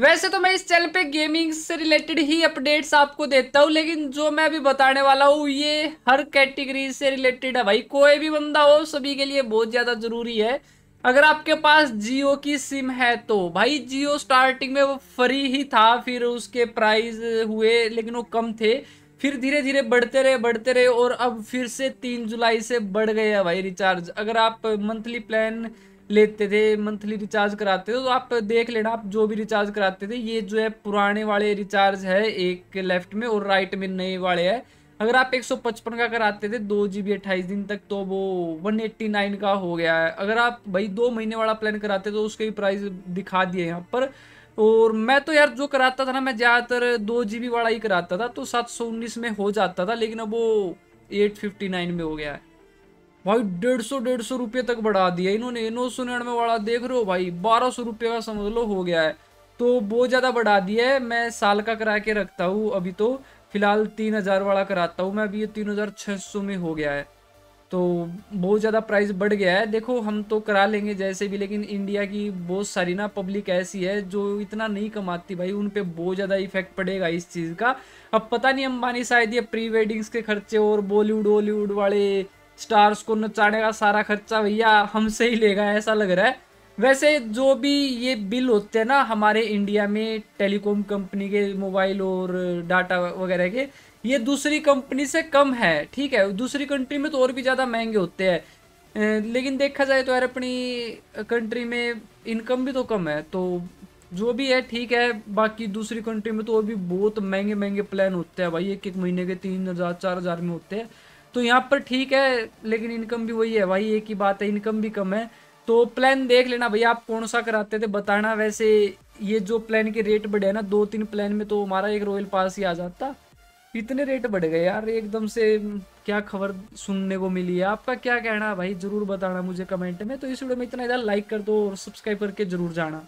वैसे तो मैं इस चैनल पे गेमिंग से रिलेटेड ही अपडेट्स आपको देता हूँ लेकिन जो मैं अभी बताने वाला हूँ ये हर कैटेगरी से रिलेटेड है भाई कोई भी बंदा हो सभी के लिए बहुत ज़्यादा ज़रूरी है अगर आपके पास जियो की सिम है तो भाई जियो स्टार्टिंग में वो फ्री ही था फिर उसके प्राइस हुए लेकिन वो कम थे फिर धीरे धीरे बढ़ते रहे बढ़ते रहे और अब फिर से तीन जुलाई से बढ़ गए भाई रिचार्ज अगर आप मंथली प्लान लेते थे मंथली रिचार्ज कराते थे तो आप देख लेना आप जो भी रिचार्ज कराते थे ये जो है पुराने वाले रिचार्ज है एक लेफ्ट में और राइट में नए वाले है अगर आप 155 का कराते थे दो जी बी अट्ठाईस दिन तक तो वो 189 का हो गया है अगर आप भाई दो महीने वाला प्लान कराते तो उसके भी प्राइस दिखा दिए यहाँ पर और मैं तो यार जो कराता था ना मैं ज़्यादातर दो जी वाला ही कराता था तो 719 में हो जाता था लेकिन अब वो 859 में हो गया है भाई डेढ़ सौ डेढ़ सौ रुपये तक बढ़ा दिया इन्होंने नौ सौ निन्यानवे वाला देख रहे हो भाई बारह सौ रुपये का समझ लो हो गया है तो बहुत ज़्यादा बढ़ा दिया है मैं साल का करा के रखता हूँ अभी तो फिलहाल तीन हज़ार वाला कराता हूँ मैं अभी ये तीन हज़ार छः सौ में हो गया है तो बहुत ज़्यादा प्राइस बढ़ गया है देखो हम तो करा लेंगे जैसे भी लेकिन इंडिया की बहुत सारी ना पब्लिक ऐसी है जो इतना नहीं कमाती भाई उन पर बहुत ज़्यादा इफेक्ट पड़ेगा इस चीज़ का अब पता नहीं अंबानी शायद ये प्री वेडिंग्स के खर्चे और बॉलीवुड वॉलीवुड वाले स्टार्स को नचाने का सारा खर्चा भैया हमसे ही लेगा ऐसा लग रहा है वैसे जो भी ये बिल होते हैं ना हमारे इंडिया में टेलीकॉम कंपनी के मोबाइल और डाटा वगैरह के ये दूसरी कंपनी से कम है ठीक है दूसरी कंट्री में तो और भी ज़्यादा महंगे होते हैं लेकिन देखा जाए तो यार अपनी कंट्री में इनकम भी तो कम है तो जो भी है ठीक है बाकी दूसरी कंट्री में तो और भी बहुत महंगे महंगे प्लान होते हैं भाई एक एक महीने के तीन हज़ार चार हज़ार में होते हैं तो यहाँ पर ठीक है लेकिन इनकम भी वही है भाई एक ही बात है इनकम भी कम है तो प्लान देख लेना भैया आप कौन सा कराते थे बताना वैसे ये जो प्लान के रेट बढ़े ना दो तीन प्लान में तो हमारा एक रॉयल पास ही आ जाता इतने रेट बढ़ गए यार एकदम से क्या खबर सुनने को मिली है आपका क्या कहना है भाई ज़रूर बताना मुझे कमेंट में तो इस वीडियो में इतना ज़्यादा लाइक कर दो और सब्सक्राइब करके ज़रूर जाना